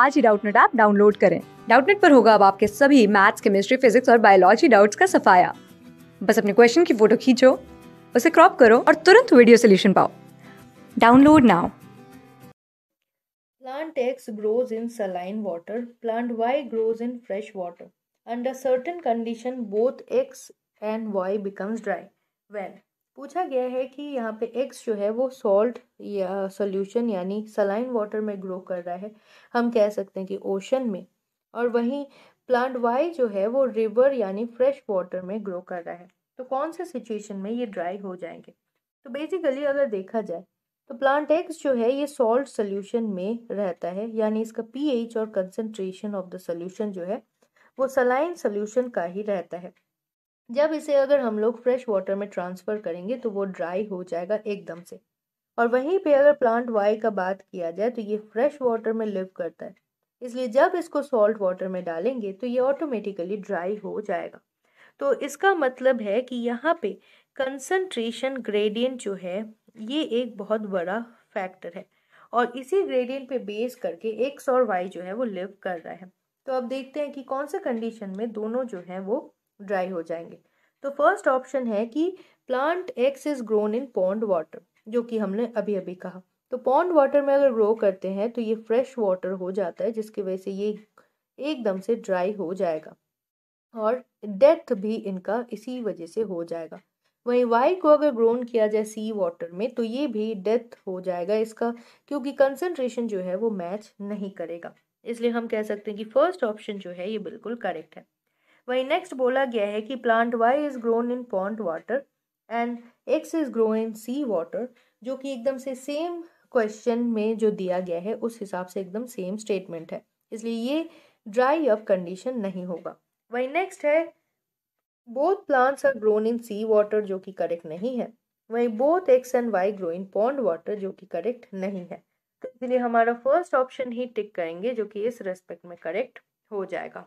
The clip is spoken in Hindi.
आज ही डाउटनेट ऐप डाउनलोड करें डाउटनेट पर होगा अब आपके सभी मैथ्स केमिस्ट्री फिजिक्स और बायोलॉजी डाउट्स का सफाया बस अपने क्वेश्चन की फोटो खींचो उसे क्रॉप करो और तुरंत वीडियो सोल्यूशन पाओ download now Plant X grows in saline water. Plant Y grows in fresh water. Under certain condition, both X and Y becomes dry. When पूछा गया है कि यहाँ पे एक्स जो है वो सॉल्ट या सोल्यूशन यानी सलाइन वाटर में ग्रो कर रहा है हम कह सकते हैं कि ओशन में और वहीं प्लांट वाई जो है वो रिवर यानी फ्रेश वाटर में ग्रो कर रहा है तो कौन से सिचुएशन में ये ड्राई हो जाएंगे तो बेसिकली अगर देखा जाए तो प्लांट एक्स जो है ये सॉल्ट सोल्यूशन में रहता है यानी इसका पी और कंसनट्रेशन ऑफ द सोल्यूशन जो है वो सलाइन सोल्यूशन का ही रहता है जब इसे अगर हम लोग फ्रेश वाटर में ट्रांसफ़र करेंगे तो वो ड्राई हो जाएगा एकदम से और वहीं पे अगर प्लांट वाई का बात किया जाए तो ये फ्रेश वाटर में लिव करता है इसलिए जब इसको सॉल्ट वाटर में डालेंगे तो ये ऑटोमेटिकली ड्राई हो जाएगा तो इसका मतलब है कि यहाँ पे कंसनट्रेशन ग्रेडियंट जो है ये एक बहुत बड़ा फैक्टर है और इसी ग्रेडियंट पे बेस करके एक्स और वाई जो है वो लिव कर रहा है तो अब देखते हैं कि कौन से कंडीशन में दोनों जो हैं वो ड्राई हो जाएंगे तो फर्स्ट ऑप्शन है कि plant X is grown in pond water जो कि हमने अभी अभी कहा तो पॉन्ड वाटर में अगर ग्रो करते हैं तो ये फ्रेश वाटर हो जाता है जिसकी वजह से ये एकदम से ड्राई हो जाएगा और डेथ भी इनका इसी वजह से हो जाएगा वहीं वाई को अगर ग्रोन किया जाए सी वाटर में तो ये भी डेथ हो जाएगा इसका क्योंकि कंसनट्रेशन जो है वो मैच नहीं करेगा इसलिए हम कह सकते हैं कि फर्स्ट ऑप्शन जो है ये बिल्कुल करेक्ट है वहीं नेक्स्ट बोला गया है कि plant Y is grown in pond water and X is grow in sea water जो कि एकदम से सेम क्वेश्चन में जो दिया गया है उस हिसाब से एकदम सेम स्टेटमेंट है इसलिए ये ड्राई अप कंडीशन नहीं होगा वहीं नेक्स्ट है both plants are grown in sea water जो कि करेक्ट नहीं है वहीं both X and Y grow in pond water जो कि करेक्ट नहीं है तो इसलिए हमारा फर्स्ट ऑप्शन ही टिक करेंगे जो कि इस रेस्पेक्ट में करेक्ट हो जाएगा